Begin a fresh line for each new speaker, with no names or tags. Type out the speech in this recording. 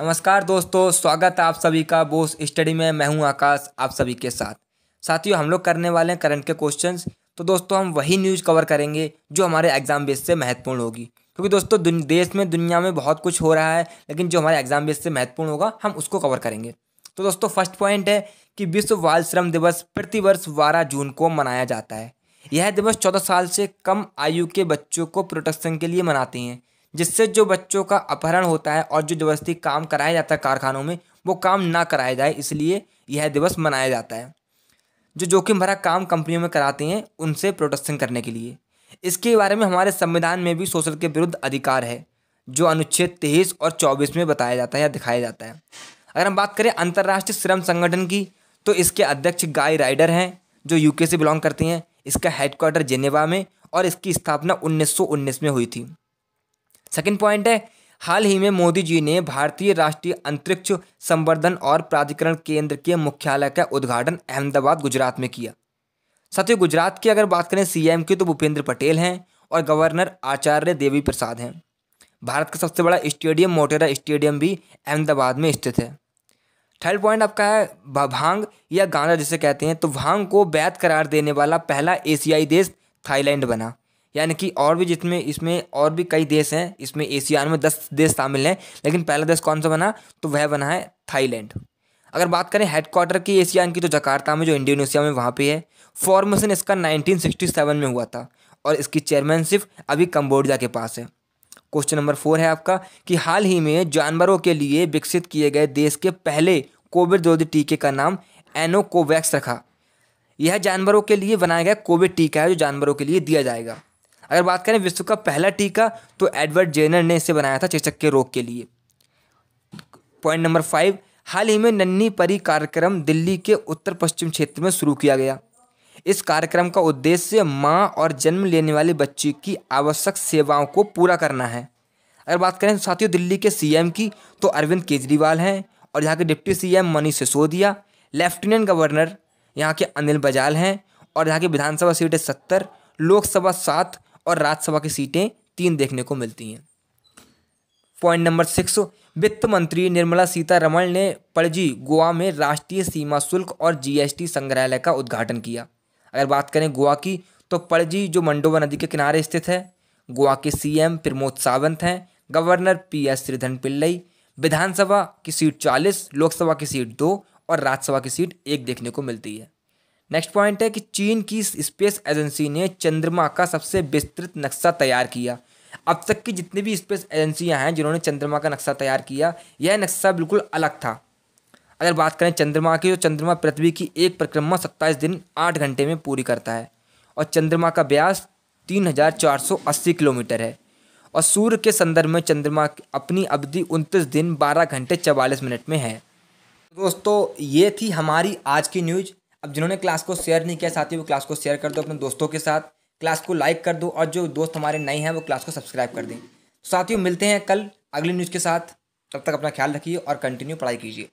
नमस्कार दोस्तों स्वागत है आप सभी का बोस स्टडी में मैं हूं आकाश आप सभी के साथ साथियों हम लोग करने वाले हैं करंट के क्वेश्चंस तो दोस्तों हम वही न्यूज़ कवर करेंगे जो हमारे एग्जाम बेस से महत्वपूर्ण होगी क्योंकि दोस्तों देश में दुनिया में बहुत कुछ हो रहा है लेकिन जो हमारे एग्जाम बेस से महत्वपूर्ण होगा हम उसको कवर करेंगे तो दोस्तों फर्स्ट पॉइंट है कि विश्व बाल श्रम दिवस प्रतिवर्ष बारह जून को मनाया जाता है यह दिवस चौदह साल से कम आयु के बच्चों को प्रोटेक्शन के लिए मनाते हैं जिससे जो बच्चों का अपहरण होता है और जो जबरदस्ती काम कराया जाता है कारखानों में वो काम ना कराया जाए इसलिए यह दिवस मनाया जाता है जो जोखिम भरा काम कंपनियों में कराते हैं उनसे प्रोटेक्शन करने के लिए इसके बारे में हमारे संविधान में भी शोषण के विरुद्ध अधिकार है जो अनुच्छेद तेईस और चौबीस में बताया जाता है या दिखाया जाता है अगर हम बात करें अंतर्राष्ट्रीय श्रम संगठन की तो इसके अध्यक्ष गाय राइडर हैं जो यूके से बिलोंग करते हैं इसका हेडक्वार्टर जेनेवा में और इसकी स्थापना उन्नीस में हुई थी सेकेंड पॉइंट है हाल ही में मोदी जी ने भारतीय राष्ट्रीय अंतरिक्ष संवर्धन और प्राधिकरण केंद्र के मुख्यालय का उद्घाटन अहमदाबाद गुजरात में किया साथ ही गुजरात की अगर बात करें सीएम की तो भूपेंद्र पटेल हैं और गवर्नर आचार्य देवी प्रसाद हैं भारत का सबसे बड़ा स्टेडियम मोटेरा स्टेडियम भी अहमदाबाद में स्थित है थर्ड पॉइंट आपका है भांग या गांजा जिसे कहते हैं तो भांग को वैध करार देने वाला पहला एशियाई देश थाईलैंड बना यानी कि और भी जितने इसमें और भी कई देश हैं इसमें एशियान में दस देश शामिल हैं लेकिन पहला देश कौन सा बना तो वह बना है थाईलैंड अगर बात करें हेडक्वार्टर की एशियान की तो जकार्ता में जो इंडोनेशिया में वहाँ पे है फॉर्मेशन इसका 1967 में हुआ था और इसकी चेयरमैनशिप अभी कम्बोडिया के पास है क्वेश्चन नंबर फोर है आपका कि हाल ही में जानवरों के लिए विकसित किए गए देश के पहले कोविड रोधी टीके का नाम एनोकोवैक्स रखा यह जानवरों के लिए बनाया गया कोविड टीका है जो जानवरों के लिए दिया जाएगा अगर बात करें विश्व का पहला टीका तो एडवर्ड जेनर ने इसे बनाया था चेचक के रोग के लिए पॉइंट नंबर फाइव हाल ही में नन्ही परी कार्यक्रम दिल्ली के उत्तर पश्चिम क्षेत्र में शुरू किया गया इस कार्यक्रम का उद्देश्य माँ और जन्म लेने वाले बच्चे की आवश्यक सेवाओं को पूरा करना है अगर बात करें साथियों दिल्ली के सीएम की तो अरविंद केजरीवाल हैं और यहाँ के deputy CM Manish Sisodia lieutenant governor यहाँ के अनिल बजाल हैं और यहाँ की विधानसभा सीटें सत्तर लोकसभा सात और राज्यसभा की सीटें तीन देखने को मिलती हैं पॉइंट नंबर सिक्स वित्त मंत्री निर्मला सीतारमण ने पणजी गोवा में राष्ट्रीय सीमा शुल्क और जीएसटी संग्रहालय का उद्घाटन किया अगर बात करें गोवा की तो पणजी जो मंडोवा नदी के किनारे स्थित है गोवा के सीएम प्रमोद सावंत हैं governor P S Sreedharan Pillai विधानसभा की सीट चालीस लोकसभा की सीट दो और राज्यसभा की सीट एक देखने को मिलती है नेक्स्ट पॉइंट है कि चीन की स्पेस एजेंसी ने चंद्रमा का सबसे विस्तृत नक्शा तैयार किया अब तक की जितनी भी स्पेस एजेंसियां हैं जिन्होंने चंद्रमा का नक्शा तैयार किया यह नक्शा बिल्कुल अलग था अगर बात करें चंद्रमा की तो चंद्रमा पृथ्वी की एक परिक्रमा सत्ताईस दिन आठ घंटे में पूरी करता है और चंद्रमा का ब्यास तीन हज़ार चार सौ अस्सी किलोमीटर है और सूर्य के संदर्भ में चंद्रमा अपनी अवधि उनतीस दिन बारह घंटे चवालीस मिनट में है दोस्तों ये थी हमारी आज की न्यूज़ अब जिन्होंने क्लास को शेयर नहीं किया साथी वो क्लास को शेयर कर दो अपने दोस्तों के साथ क्लास को लाइक कर दो और जो दोस्त हमारे नए हैं वो क्लास को सब्सक्राइब कर दें साथियों मिलते हैं कल अगली न्यूज़ के साथ तब तक अपना ख्याल रखिए और कंटिन्यू पढ़ाई कीजिए